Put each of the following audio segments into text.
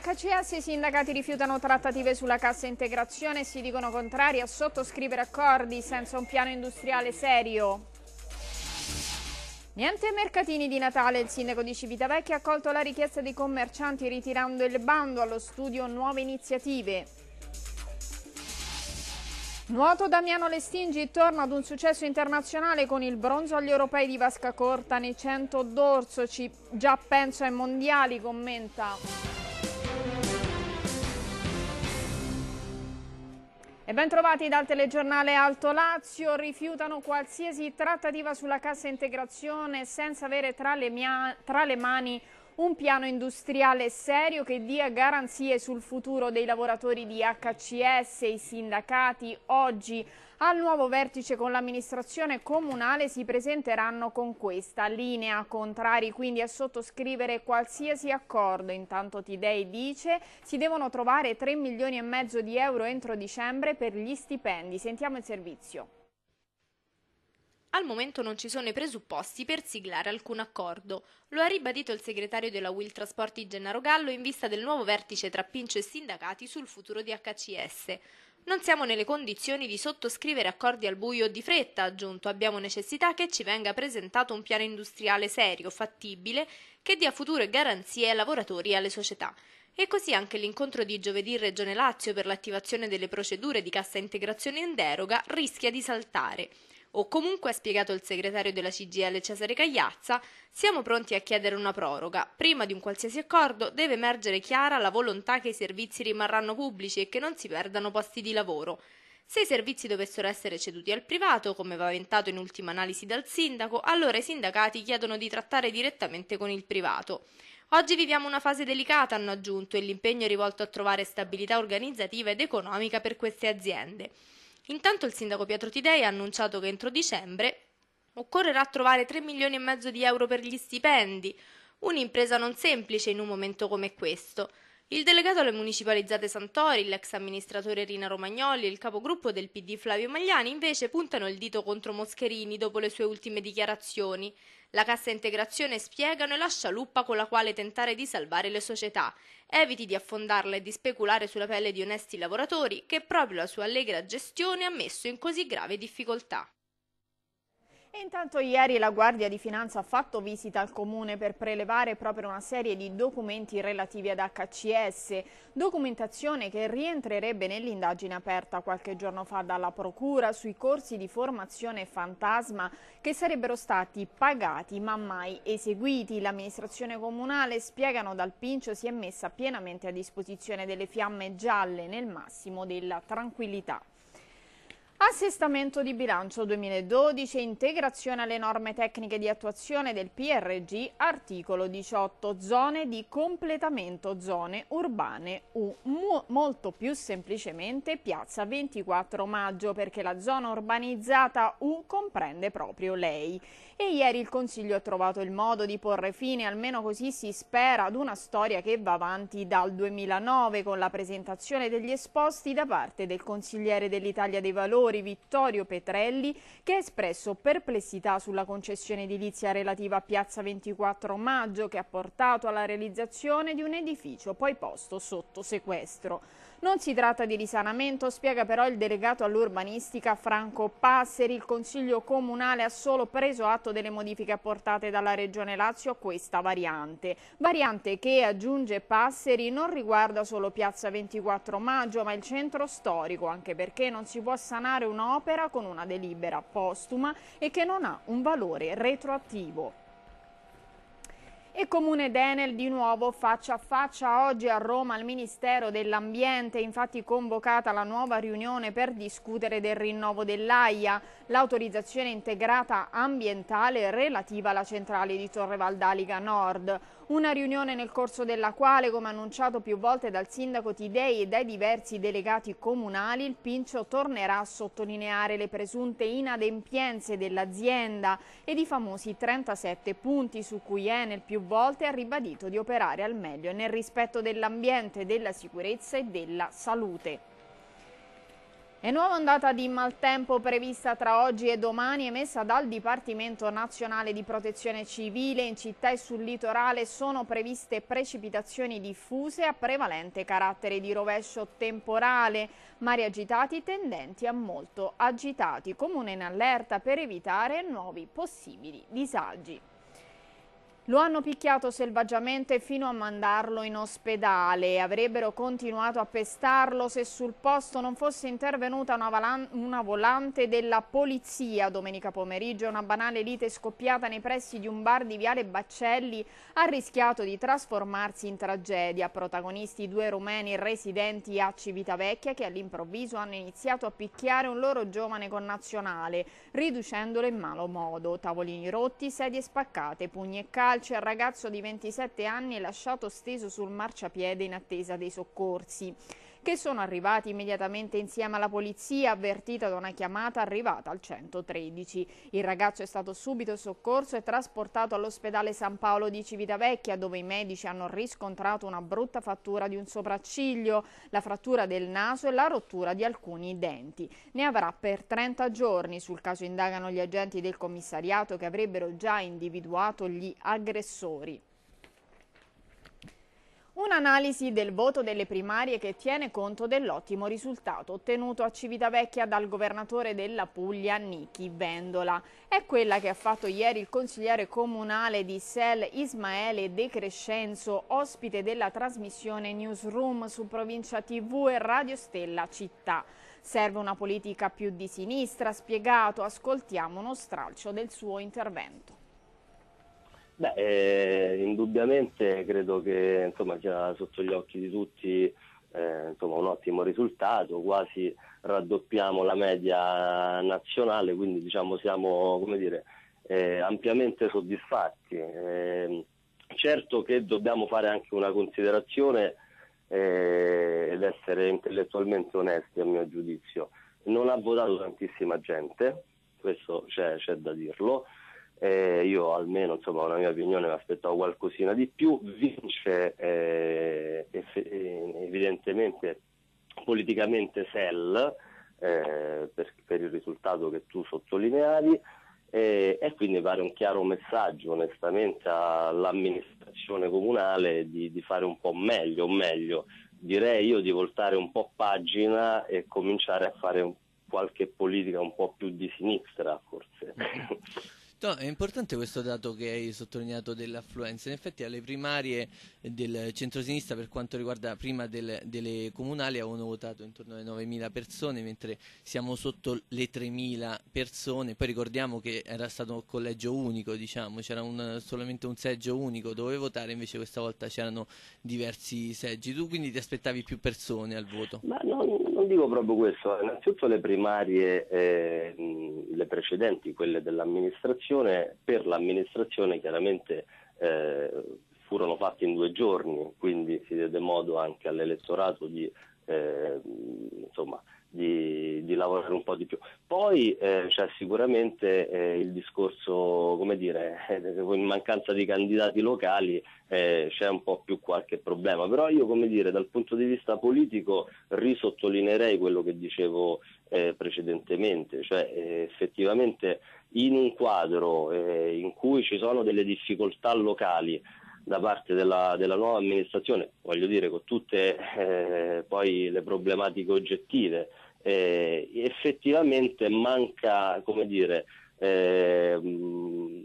HCS e i sindacati rifiutano trattative sulla cassa integrazione e si dicono contrari a sottoscrivere accordi senza un piano industriale serio. Niente mercatini di Natale, il sindaco di Civitavecchia ha accolto la richiesta dei commercianti ritirando il bando allo studio nuove iniziative. Nuoto Damiano Lestingi torna ad un successo internazionale con il bronzo agli europei di Vasca Corta nei 100 d'Orso, già penso ai mondiali, commenta. E ben trovati dal telegiornale Alto Lazio, rifiutano qualsiasi trattativa sulla cassa integrazione senza avere tra le, mia, tra le mani un piano industriale serio che dia garanzie sul futuro dei lavoratori di HCS, i sindacati. Oggi al nuovo vertice con l'amministrazione comunale si presenteranno con questa linea, contrari quindi a sottoscrivere qualsiasi accordo. Intanto Tidei dice si devono trovare 3 milioni e mezzo di euro entro dicembre per gli stipendi. Sentiamo il servizio. Al momento non ci sono i presupposti per siglare alcun accordo. Lo ha ribadito il segretario della Will Trasporti Gennaro Gallo in vista del nuovo vertice tra Pincio e sindacati sul futuro di HCS. Non siamo nelle condizioni di sottoscrivere accordi al buio o di fretta, ha aggiunto. Abbiamo necessità che ci venga presentato un piano industriale serio, fattibile, che dia futuro e garanzie ai lavoratori e alle società. E così anche l'incontro di giovedì in Regione Lazio per l'attivazione delle procedure di cassa integrazione in deroga rischia di saltare o comunque ha spiegato il segretario della CGL Cesare Cagliazza, siamo pronti a chiedere una proroga. Prima di un qualsiasi accordo deve emergere chiara la volontà che i servizi rimarranno pubblici e che non si perdano posti di lavoro. Se i servizi dovessero essere ceduti al privato, come paventato in ultima analisi dal sindaco, allora i sindacati chiedono di trattare direttamente con il privato. Oggi viviamo una fase delicata, hanno aggiunto, e l'impegno è rivolto a trovare stabilità organizzativa ed economica per queste aziende. Intanto il sindaco Pietro Tidei ha annunciato che entro dicembre occorrerà trovare 3 milioni e mezzo di euro per gli stipendi, un'impresa non semplice in un momento come questo. Il delegato alle municipalizzate Santori, l'ex amministratore Rina Romagnoli e il capogruppo del PD Flavio Magliani invece puntano il dito contro Moscherini dopo le sue ultime dichiarazioni. La cassa integrazione, spiegano, e lascia scialuppa con la quale tentare di salvare le società. Eviti di affondarla e di speculare sulla pelle di onesti lavoratori che proprio la sua allegra gestione ha messo in così grave difficoltà. E intanto ieri la Guardia di Finanza ha fatto visita al Comune per prelevare proprio una serie di documenti relativi ad HCS, documentazione che rientrerebbe nell'indagine aperta qualche giorno fa dalla Procura sui corsi di formazione fantasma che sarebbero stati pagati ma mai eseguiti. L'amministrazione comunale, spiegano dal Pincio, si è messa pienamente a disposizione delle fiamme gialle nel massimo della tranquillità. Assestamento di bilancio 2012 integrazione alle norme tecniche di attuazione del PRG, articolo 18, zone di completamento zone urbane U, molto più semplicemente piazza 24 maggio perché la zona urbanizzata U comprende proprio lei. E ieri il Consiglio ha trovato il modo di porre fine, almeno così si spera, ad una storia che va avanti dal 2009 con la presentazione degli esposti da parte del consigliere dell'Italia dei Valori Assessori Vittorio Petrelli che ha espresso perplessità sulla concessione edilizia relativa a Piazza 24 Maggio che ha portato alla realizzazione di un edificio poi posto sotto sequestro. Non si tratta di risanamento, spiega però il delegato all'urbanistica Franco Passeri. Il Consiglio Comunale ha solo preso atto delle modifiche apportate dalla Regione Lazio a questa variante. Variante che, aggiunge Passeri, non riguarda solo Piazza 24 Maggio, ma il centro storico, anche perché non si può sanare un'opera con una delibera postuma e che non ha un valore retroattivo. E Comune Denel di nuovo faccia a faccia oggi a Roma al Ministero dell'Ambiente, infatti convocata la nuova riunione per discutere del rinnovo dell'AIA, l'autorizzazione integrata ambientale relativa alla centrale di Torre Valdaliga Nord. Una riunione nel corso della quale, come annunciato più volte dal sindaco Tidei e dai diversi delegati comunali, il Pincio tornerà a sottolineare le presunte inadempienze dell'azienda ed i famosi 37 punti su cui Enel più volte ha ribadito di operare al meglio nel rispetto dell'ambiente, della sicurezza e della salute. E nuova ondata di maltempo prevista tra oggi e domani emessa dal Dipartimento Nazionale di Protezione Civile. In città e sul litorale sono previste precipitazioni diffuse a prevalente carattere di rovescio temporale, mari agitati tendenti a molto agitati, comune in allerta per evitare nuovi possibili disagi. Lo hanno picchiato selvaggiamente fino a mandarlo in ospedale. Avrebbero continuato a pestarlo se sul posto non fosse intervenuta una, una, volante della polizia. Domenica pomeriggio una banale lite scoppiata nei pressi di un bar di Viale Baccelli ha rischiato di trasformarsi in tragedia. Protagonisti due rumeni residenti a Civitavecchia che all'improvviso hanno iniziato a picchiare un loro giovane connazionale, riducendolo in malo modo. Tavolini rotti, sedie spaccate, pugni e cari calci al ragazzo di 27 anni lasciato steso sul marciapiede in attesa dei soccorsi che sono arrivati immediatamente insieme alla polizia avvertita da una chiamata arrivata al 113. Il ragazzo è stato subito soccorso e trasportato all'ospedale San Paolo di Civitavecchia dove i medici hanno riscontrato una brutta fattura di un sopracciglio, la frattura del naso e la rottura di alcuni denti. Ne avrà per 30 giorni. Sul caso indagano gli agenti del commissariato che avrebbero già individuato gli aggressori. Un'analisi del voto delle primarie che tiene conto dell'ottimo risultato ottenuto a Civitavecchia dal governatore della Puglia Niki Vendola. È quella che ha fatto ieri il consigliere comunale di Sel Ismaele De Crescenzo, ospite della trasmissione Newsroom su Provincia TV e Radio Stella Città. Serve una politica più di sinistra, spiegato, ascoltiamo uno stralcio del suo intervento. Beh, eh, indubbiamente credo che insomma, sia sotto gli occhi di tutti eh, insomma, un ottimo risultato, quasi raddoppiamo la media nazionale, quindi diciamo, siamo dire, eh, ampiamente soddisfatti. Eh, certo che dobbiamo fare anche una considerazione eh, ed essere intellettualmente onesti a mio giudizio. Non ha votato tantissima gente, questo c'è, c'è da dirlo eh, io almeno, insomma, una mia opinione, mi aspettavo qualcosina di più. Vince eh, eh, evidentemente politicamente Sell eh, per, per, il risultato che tu sottolineavi e quindi pare un chiaro messaggio onestamente all'amministrazione comunale di, di fare un po' meglio, o meglio direi io di voltare un po' pagina e cominciare a fare un, qualche politica un po' più di sinistra forse. Mm. No, è importante questo dato che hai sottolineato dell'affluenza. In effetti alle primarie del centrosinistra per quanto riguarda prima del, delle comunali avevano votato intorno alle 9.000 persone, mentre siamo sotto le 3.000 persone. Poi ricordiamo che era stato un collegio unico, diciamo, c'era un, solamente un seggio unico dove votare, invece questa volta c'erano diversi seggi. Tu quindi ti aspettavi più persone al voto? Ma non, non dico proprio questo, innanzitutto le primarie, eh, le precedenti, quelle dell'amministrazione, per l'amministrazione chiaramente eh, furono fatte in due giorni, quindi si diede modo anche all'elettorato di eh, insomma, di, di, lavorare un po' di più. Poi eh, c'è sicuramente eh, il discorso, come dire, in mancanza di candidati locali eh, c'è un po' più qualche problema, però io come dire dal punto di vista politico risottolineerei quello che dicevo eh, precedentemente, cioè eh, effettivamente in un quadro eh, in cui ci sono delle difficoltà locali da parte della, della nuova amministrazione, voglio dire con tutte eh, poi le problematiche oggettive, eh, effettivamente manca, come dire, eh,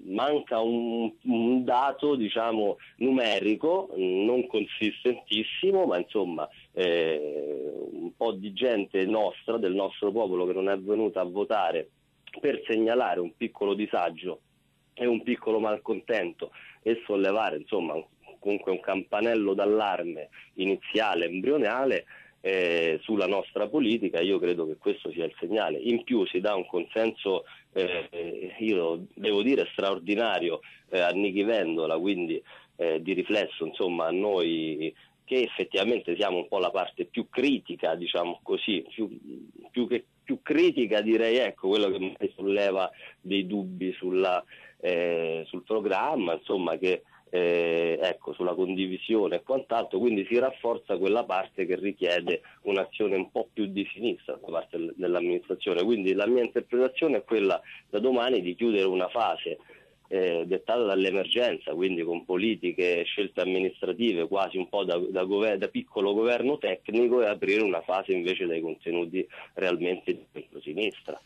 manca un, un, dato diciamo numerico non consistentissimo ma insomma eh, un po' di gente nostra del nostro popolo che non è venuta a votare per segnalare un piccolo disagio è un piccolo malcontento e sollevare insomma comunque un campanello d'allarme iniziale, embrionale eh, sulla nostra politica, io credo che questo sia il segnale. In più si dà un consenso, eh, io devo dire, straordinario eh, a Nichi Vendola, quindi eh, di riflesso insomma, a noi che effettivamente siamo un po' la parte più critica, diciamo così, più, più che più critica direi ecco quello che mi solleva dei dubbi sulla eh, sul programma, insomma che eh, ecco, sulla condivisione e quant'altro, quindi si rafforza quella parte che richiede un'azione un po' più di sinistra da parte dell'amministrazione. Quindi la mia interpretazione è quella da domani di chiudere una fase eh, dettata dall'emergenza, quindi con politiche e scelte amministrative quasi un po' da, da, gover- da, piccolo governo tecnico e aprire una fase invece dei contenuti realmente di sinistra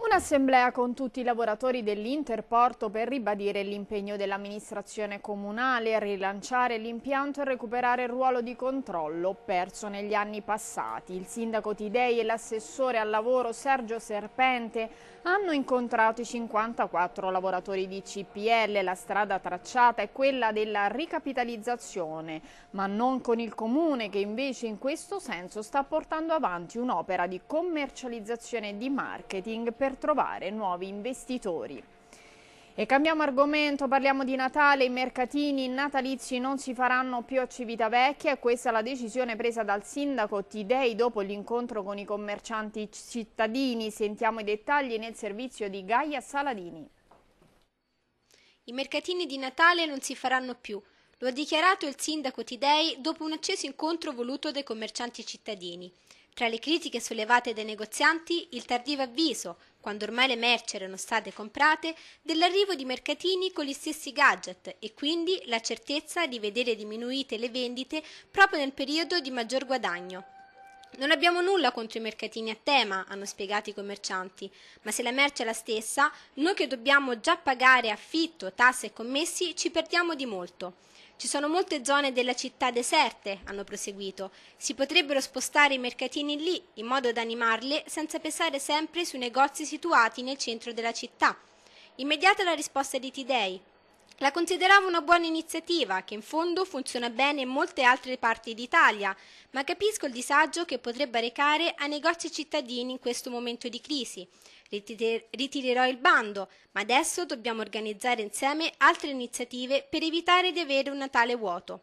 Un'assemblea con tutti i lavoratori dell'Interporto per ribadire l'impegno dell'amministrazione comunale, a rilanciare l'impianto e recuperare il ruolo di controllo perso negli anni passati. Il sindaco Tidei e l'assessore al lavoro Sergio Serpente hanno incontrato i 54 lavoratori di CPL, la strada tracciata è quella della ricapitalizzazione, ma non con il Comune che invece in questo senso sta portando avanti un'opera di commercializzazione e di marketing per trovare nuovi investitori. E cambiamo argomento, parliamo di Natale, i mercatini natalizi non si faranno più a Civitavecchia e questa è la decisione presa dal sindaco Tidei dopo l'incontro con i commercianti cittadini. Sentiamo i dettagli nel servizio di Gaia Saladini. I mercatini di Natale non si faranno più. Lo ha dichiarato il sindaco Tidei dopo un acceso incontro voluto dai commercianti cittadini. Tra le critiche sollevate dai negozianti, il tardivo avviso, quando ormai le merci erano state comprate, dell'arrivo di mercatini con gli stessi gadget e quindi la certezza di vedere diminuite le vendite proprio nel periodo di maggior guadagno, non abbiamo nulla contro i mercatini a tema, hanno spiegato i commercianti, ma se la merce è la stessa, noi che dobbiamo già pagare affitto, tasse e commessi ci perdiamo di molto. Ci sono molte zone della città deserte, hanno proseguito. Si potrebbero spostare i mercatini lì, in modo da animarle senza pesare sempre sui negozi situati nel centro della città. Immediata la risposta di Tidei. La consideravo una buona iniziativa che in fondo funziona bene in molte altre parti d'Italia, ma capisco il disagio che potrebbe recare a negozi cittadini in questo momento di crisi. Ritirerò il bando, ma adesso dobbiamo organizzare insieme altre iniziative per evitare di avere un Natale vuoto.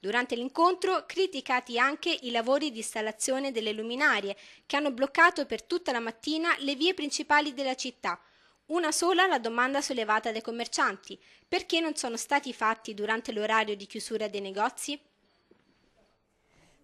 Durante l'incontro criticati anche i lavori di installazione delle luminarie che hanno bloccato per tutta la mattina le vie principali della città, una sola la domanda sollevata dai commercianti: perché non sono stati fatti durante l'orario di chiusura dei negozi?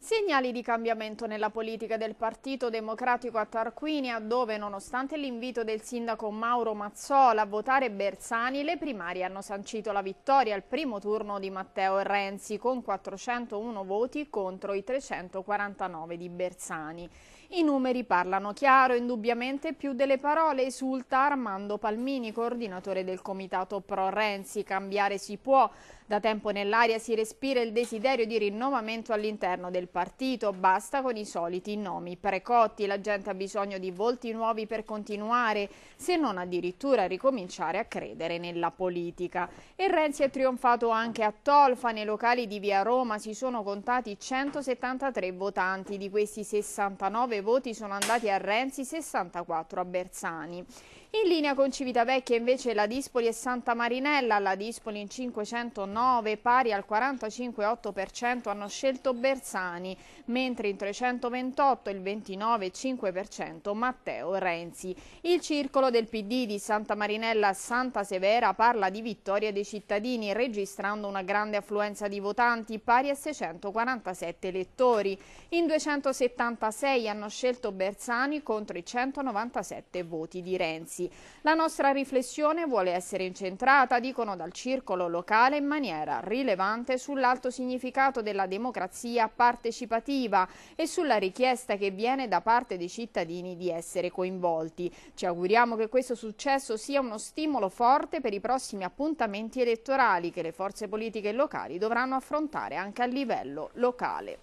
Segnali di cambiamento nella politica del Partito Democratico a Tarquinia, dove nonostante l'invito del sindaco Mauro Mazzola a votare Bersani, le primarie hanno sancito la vittoria al primo turno di Matteo Renzi con 401 voti contro i 349 di Bersani. I numeri parlano chiaro, indubbiamente più delle parole esulta Armando Palmini, coordinatore del comitato Pro Renzi. Cambiare si può, da tempo nell'aria si respira il desiderio di rinnovamento all'interno del partito, basta con i soliti nomi precotti, la gente ha bisogno di volti nuovi per continuare, se non addirittura ricominciare a credere nella politica. E Renzi è trionfato anche a Tolfa, nei locali di Via Roma si sono contati 173 votanti, di questi 69 voti sono andati a Renzi, 64 a Bersani. In linea con Civitavecchia invece la Dispoli e Santa Marinella, la Dispoli in 509 pari al 45,8% hanno scelto Bersani, mentre in 328 il 29,5% Matteo Renzi. Il circolo del PD di Santa Marinella a Santa Severa parla di vittoria dei cittadini, registrando una grande affluenza di votanti pari a 647 elettori. In 276 hanno scelto Bersani contro i 197 voti di Renzi mesi. La nostra riflessione vuole essere incentrata, dicono dal circolo locale, in maniera rilevante sull'alto significato della democrazia partecipativa e sulla richiesta che viene da parte dei cittadini di essere coinvolti. Ci auguriamo che questo successo sia uno stimolo forte per i prossimi appuntamenti elettorali che le forze politiche locali dovranno affrontare anche a livello locale.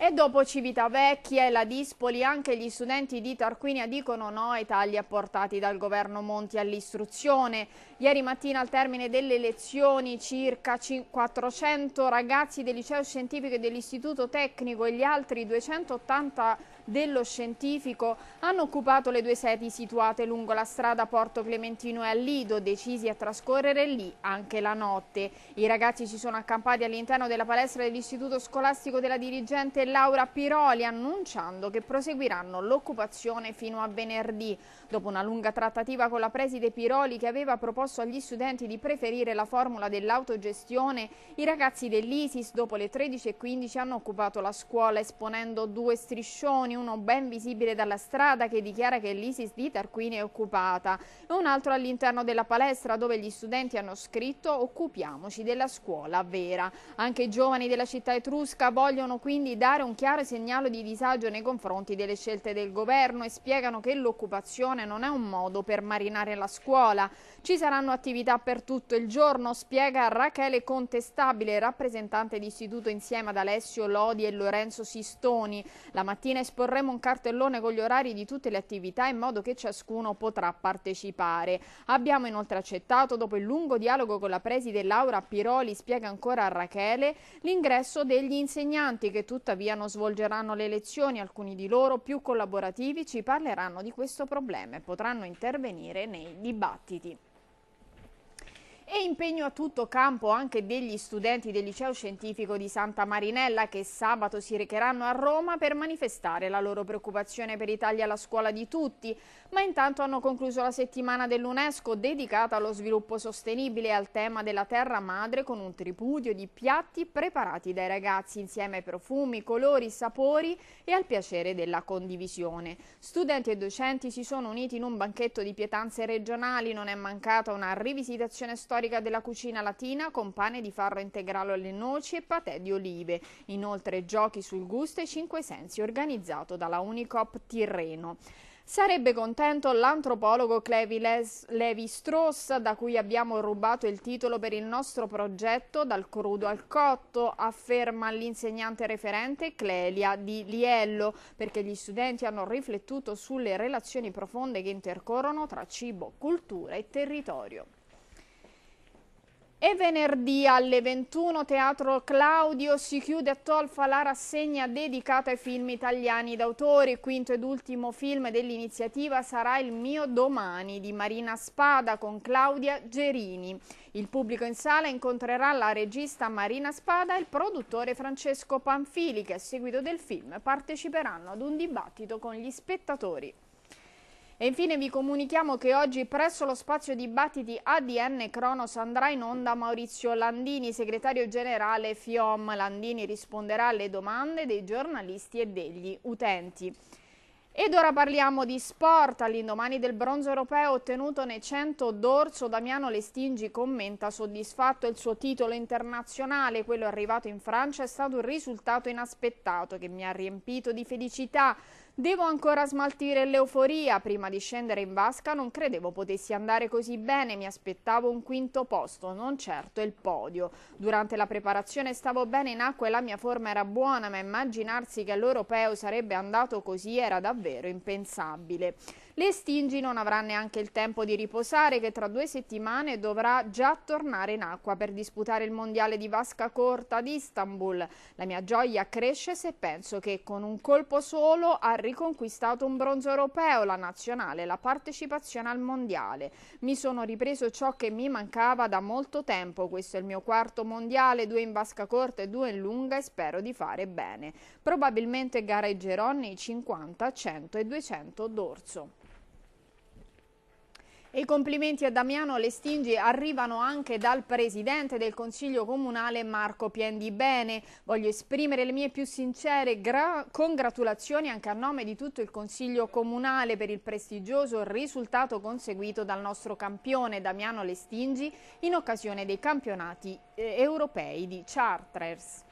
E dopo Civitavecchia e la Dispoli anche gli studenti di Tarquinia dicono no ai tagli apportati dal governo Monti all'istruzione. Ieri mattina al termine delle lezioni circa 400 ragazzi del liceo scientifico e dell'istituto tecnico e gli altri 280 ragazzi dello Scientifico hanno occupato le due sedi situate lungo la strada Porto Clementino e Allido, decisi a trascorrere lì anche la notte. I ragazzi si sono accampati all'interno della palestra dell'Istituto Scolastico della dirigente Laura Piroli, annunciando che proseguiranno l'occupazione fino a venerdì. Dopo una lunga trattativa con la preside Piroli, che aveva proposto agli studenti di preferire la formula dell'autogestione, i ragazzi dell'ISIS dopo le 13.15 hanno occupato la scuola esponendo due striscioni, uno ben visibile dalla strada che dichiara che l'ISIS di Tarquini è occupata e un altro all'interno della palestra dove gli studenti hanno scritto occupiamoci della scuola vera. Anche i giovani della città etrusca vogliono quindi dare un chiaro segnale di disagio nei confronti delle scelte del governo e spiegano che l'occupazione non è un modo per marinare la scuola. Ci saranno attività per tutto il giorno, spiega Rachele Contestabile, rappresentante di istituto insieme ad Alessio Lodi e Lorenzo Sistoni. La mattina esporremo un cartellone con gli orari di tutte le attività in modo che ciascuno potrà partecipare. Abbiamo inoltre accettato, dopo il lungo dialogo con la preside Laura Piroli, spiega ancora a Rachele, l'ingresso degli insegnanti che tuttavia non svolgeranno le lezioni. Alcuni di loro, più collaborativi, ci parleranno di questo problema e potranno intervenire nei dibattiti e impegno a tutto campo anche degli studenti del liceo scientifico di Santa Marinella che sabato si recheranno a Roma per manifestare la loro preoccupazione per Italia tagli alla scuola di tutti, ma intanto hanno concluso la settimana dell'UNESCO dedicata allo sviluppo sostenibile e al tema della terra madre con un tripudio di piatti preparati dai ragazzi insieme ai profumi, colori, sapori e al piacere della condivisione. Studenti e docenti si sono uniti in un banchetto di pietanze regionali, non è mancata una rivisitazione storica storica della cucina latina con pane di farro integrale alle noci e patè di olive. Inoltre giochi sul gusto e cinque sensi organizzato dalla Unicop Tirreno. Sarebbe contento l'antropologo Clevi Levi Strauss, da cui abbiamo rubato il titolo per il nostro progetto Dal crudo al cotto, afferma l'insegnante referente Clelia di Liello, perché gli studenti hanno riflettuto sulle relazioni profonde che intercorrono tra cibo, cultura e territorio. E venerdì alle 21 Teatro Claudio si chiude a Tolfa la rassegna dedicata ai film italiani d'autore. quinto ed ultimo film dell'iniziativa sarà Il mio domani di Marina Spada con Claudia Gerini. Il pubblico in sala incontrerà la regista Marina Spada e il produttore Francesco Panfili che a seguito del film parteciperanno ad un dibattito con gli spettatori. E infine vi comunichiamo che oggi presso lo spazio dibattiti ADN Cronos andrà in onda Maurizio Landini, segretario generale FIOM. Landini risponderà alle domande dei giornalisti e degli utenti. Ed ora parliamo di sport. All'indomani del bronzo europeo ottenuto nei 100 d'orso, Damiano Lestingi commenta soddisfatto il suo titolo internazionale. Quello arrivato in Francia è stato un risultato inaspettato che mi ha riempito di felicità. Devo ancora smaltire l'euforia, prima di scendere in vasca non credevo potessi andare così bene, mi aspettavo un quinto posto, non certo il podio. Durante la preparazione stavo bene in acqua e la mia forma era buona, ma immaginarsi che l'europeo sarebbe andato così era davvero impensabile. Le Stingi non avranno neanche il tempo di riposare che tra due settimane dovrà già tornare in acqua per disputare il mondiale di vasca corta ad Istanbul. La mia gioia cresce se penso che con un colpo solo ha riconquistato un bronzo europeo, la nazionale, la partecipazione al mondiale. Mi sono ripreso ciò che mi mancava da molto tempo, questo è il mio quarto mondiale, due in vasca corta e due in lunga e spero di fare bene. Probabilmente gareggerò nei 50, 100 e 200 d'orso. E i complimenti a Damiano Lestingi arrivano anche dal presidente del Consiglio Comunale Marco Piendibene. Voglio esprimere le mie più sincere congratulazioni anche a nome di tutto il Consiglio Comunale per il prestigioso risultato conseguito dal nostro campione Damiano Lestingi in occasione dei campionati eh, europei di Charters.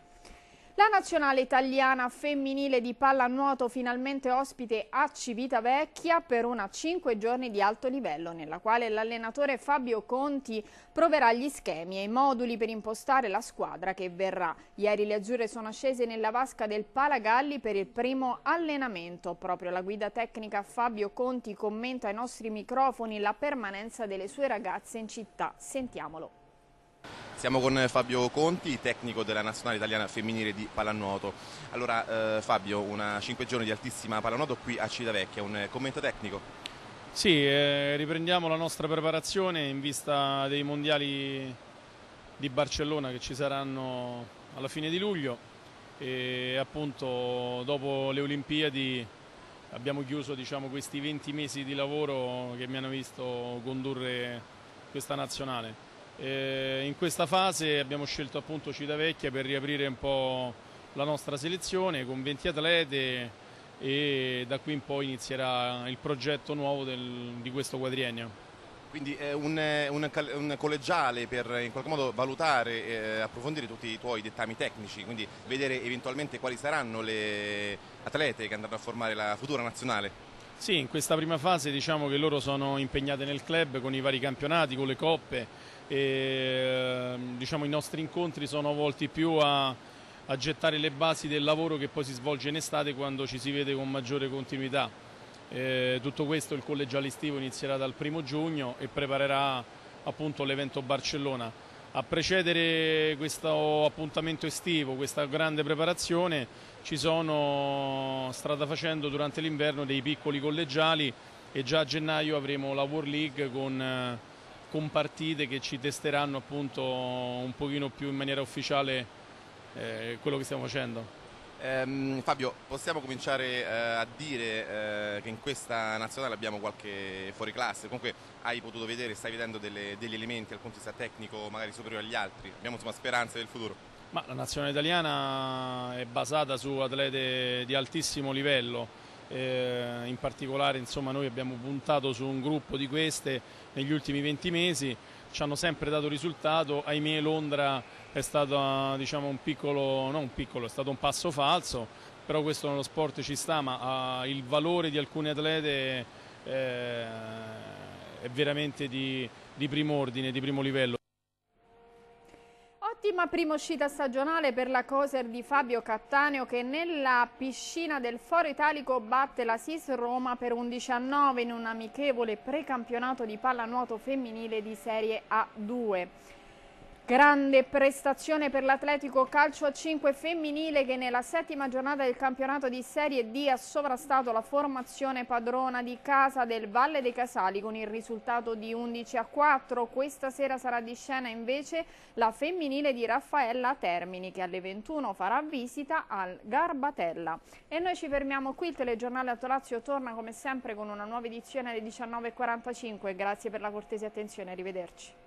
La nazionale italiana femminile di pallanuoto finalmente ospite a Civitavecchia per una 5 giorni di alto livello nella quale l'allenatore Fabio Conti proverà gli schemi e i moduli per impostare la squadra che verrà. Ieri le azzurre sono scese nella vasca del Palagalli per il primo allenamento. Proprio la guida tecnica Fabio Conti commenta ai nostri microfoni la permanenza delle sue ragazze in città. Sentiamolo. Siamo con eh, Fabio Conti, tecnico della nazionale italiana femminile di pallanuoto. Allora, eh, Fabio, una 5 giorni di altissima pallanuoto qui a Civitavecchia, un eh, commento tecnico? Sì, eh, riprendiamo la nostra preparazione in vista dei mondiali di Barcellona che ci saranno alla fine di luglio e appunto dopo le Olimpiadi abbiamo chiuso diciamo, questi 20 mesi di lavoro che mi hanno visto condurre questa nazionale. Eh, in questa fase abbiamo scelto appunto Civitavecchia per riaprire un po' la nostra selezione con 20 atlete e da qui in poi inizierà il progetto nuovo del, di questo quadriennio. Quindi è un, eh, un, un, collegiale per in qualche modo valutare e eh, approfondire tutti i tuoi dettami tecnici, quindi vedere eventualmente quali saranno le atlete che andranno a formare la futura nazionale. Sì, in questa prima fase diciamo che loro sono impegnate nel club con i vari campionati, con le coppe, e ehm, diciamo, i nostri incontri sono volti più a, a gettare le basi del lavoro che poi si svolge in estate quando ci si vede con maggiore continuità. Eh, tutto questo il collegiale estivo inizierà dal primo giugno e preparerà appunto l'evento Barcellona. A precedere questo appuntamento estivo, questa grande preparazione, ci sono strada facendo durante l'inverno dei piccoli collegiali e già a gennaio avremo la World League con eh, con partite che ci testeranno appunto un pochino più in maniera ufficiale eh, quello che stiamo facendo. Um, Fabio, possiamo cominciare uh, a dire uh, che in questa nazionale abbiamo qualche fuoriclasse, comunque hai potuto vedere, stai vedendo delle, degli elementi dal punto di vista tecnico magari superiori agli altri, abbiamo insomma speranze del futuro? Ma la nazionale italiana è basata su atlete di altissimo livello, eh, in particolare insomma, noi abbiamo puntato su un gruppo di queste negli ultimi 20 mesi, ci hanno sempre dato risultato, ahimè Londra è stato diciamo, un, piccolo, un, piccolo, è stato un passo falso, però questo nello sport ci sta, ma ah, il valore di alcune atlete eh, è veramente di, di primo ordine, di primo livello. Ottima prima uscita stagionale per la coser di Fabio Cattaneo che nella piscina del Foro Italico batte la SIS Roma per un 19 in un amichevole precampionato di pallanuoto femminile di Serie A2. Grande prestazione per l'Atletico Calcio a 5 femminile che nella settima giornata del campionato di Serie D ha sovrastato la formazione padrona di casa del Valle dei Casali con il risultato di 11 a 4. Questa sera sarà di scena invece la femminile di Raffaella Termini che alle 21 farà visita al Garbatella. E noi ci fermiamo qui, il telegiornale a Atolazio torna come sempre con una nuova edizione alle 19.45. Grazie per la cortese attenzione, arrivederci.